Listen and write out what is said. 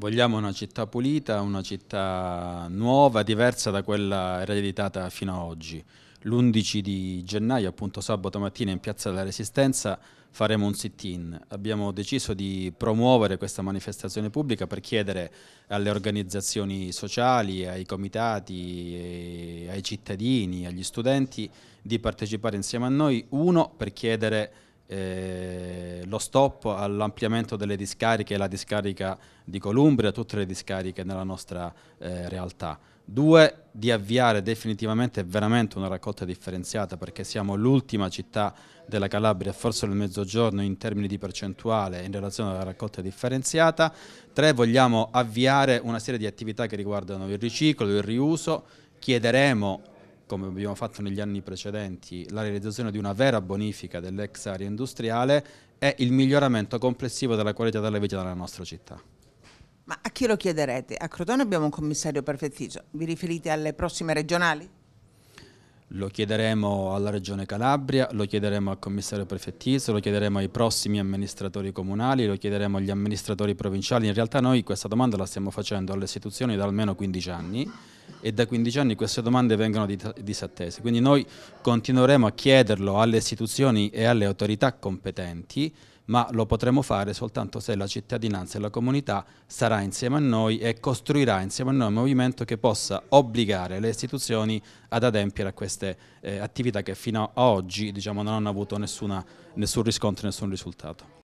Vogliamo una città pulita, una città nuova, diversa da quella ereditata fino ad oggi. L'11 di gennaio, appunto sabato mattina, in Piazza della Resistenza faremo un sit-in. Abbiamo deciso di promuovere questa manifestazione pubblica per chiedere alle organizzazioni sociali, ai comitati, eh, ai cittadini, agli studenti di partecipare insieme a noi, uno per chiedere eh, lo stop all'ampliamento delle discariche, la discarica di Columbria, tutte le discariche nella nostra eh, realtà. Due, di avviare definitivamente veramente una raccolta differenziata perché siamo l'ultima città della Calabria, forse nel mezzogiorno in termini di percentuale in relazione alla raccolta differenziata. Tre, vogliamo avviare una serie di attività che riguardano il riciclo, il riuso. Chiederemo come abbiamo fatto negli anni precedenti, la realizzazione di una vera bonifica dell'ex area industriale e il miglioramento complessivo della qualità della vita della nostra città. Ma a chi lo chiederete? A Crotone abbiamo un commissario perfettivo. Vi riferite alle prossime regionali? Lo chiederemo alla Regione Calabria, lo chiederemo al commissario prefettizio, lo chiederemo ai prossimi amministratori comunali, lo chiederemo agli amministratori provinciali. In realtà noi questa domanda la stiamo facendo alle istituzioni da almeno 15 anni e da 15 anni queste domande vengono disattese. Quindi noi continueremo a chiederlo alle istituzioni e alle autorità competenti ma lo potremo fare soltanto se la cittadinanza e la comunità sarà insieme a noi e costruirà insieme a noi un movimento che possa obbligare le istituzioni ad adempiere a queste queste eh, attività che fino a oggi diciamo, non hanno avuto nessuna, nessun riscontro, nessun risultato.